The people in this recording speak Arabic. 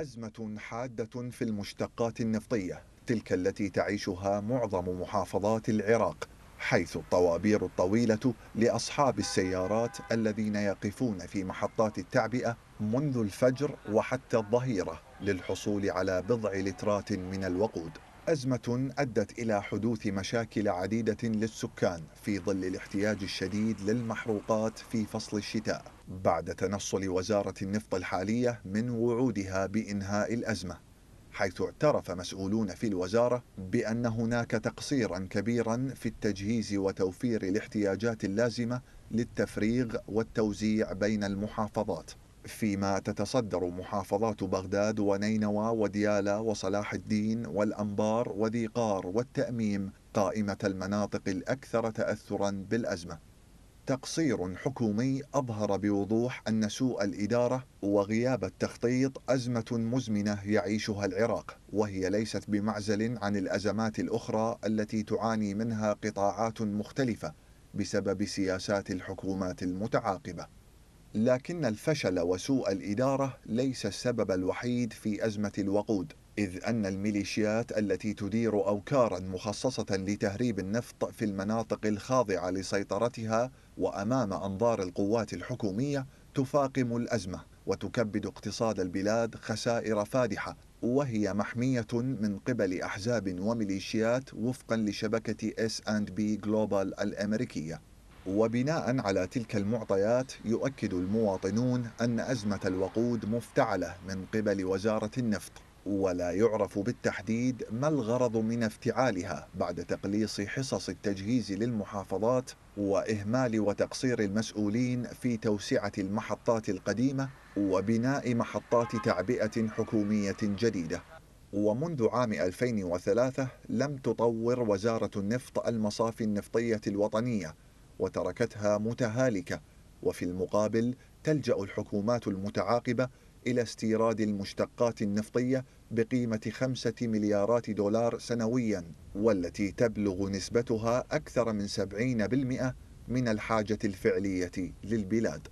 أزمة حادة في المشتقات النفطية تلك التي تعيشها معظم محافظات العراق حيث الطوابير الطويلة لأصحاب السيارات الذين يقفون في محطات التعبئة منذ الفجر وحتى الظهيرة للحصول على بضع لترات من الوقود أزمة أدت إلى حدوث مشاكل عديدة للسكان في ظل الاحتياج الشديد للمحروقات في فصل الشتاء بعد تنصل وزارة النفط الحالية من وعودها بإنهاء الأزمة حيث اعترف مسؤولون في الوزارة بأن هناك تقصيرا كبيرا في التجهيز وتوفير الاحتياجات اللازمة للتفريغ والتوزيع بين المحافظات فيما تتصدر محافظات بغداد ونينوى وديالى وصلاح الدين والأنبار وذي قار والتأميم قائمة المناطق الأكثر تأثرا بالأزمة تقصير حكومي أظهر بوضوح أن سوء الإدارة وغياب التخطيط أزمة مزمنة يعيشها العراق وهي ليست بمعزل عن الأزمات الأخرى التي تعاني منها قطاعات مختلفة بسبب سياسات الحكومات المتعاقبه لكن الفشل وسوء الإدارة ليس السبب الوحيد في أزمة الوقود إذ أن الميليشيات التي تدير أوكارا مخصصة لتهريب النفط في المناطق الخاضعة لسيطرتها وأمام أنظار القوات الحكومية تفاقم الأزمة وتكبد اقتصاد البلاد خسائر فادحة وهي محمية من قبل أحزاب وميليشيات وفقا لشبكة اس Global بي الأمريكية وبناء على تلك المعطيات يؤكد المواطنون أن أزمة الوقود مفتعلة من قبل وزارة النفط ولا يعرف بالتحديد ما الغرض من افتعالها بعد تقليص حصص التجهيز للمحافظات واهمال وتقصير المسؤولين في توسعه المحطات القديمه وبناء محطات تعبئه حكوميه جديده ومنذ عام 2003 لم تطور وزاره النفط المصافي النفطيه الوطنيه وتركتها متهالكة وفي المقابل تلجأ الحكومات المتعاقبة إلى استيراد المشتقات النفطية بقيمة خمسة مليارات دولار سنويا والتي تبلغ نسبتها أكثر من 70% من الحاجة الفعلية للبلاد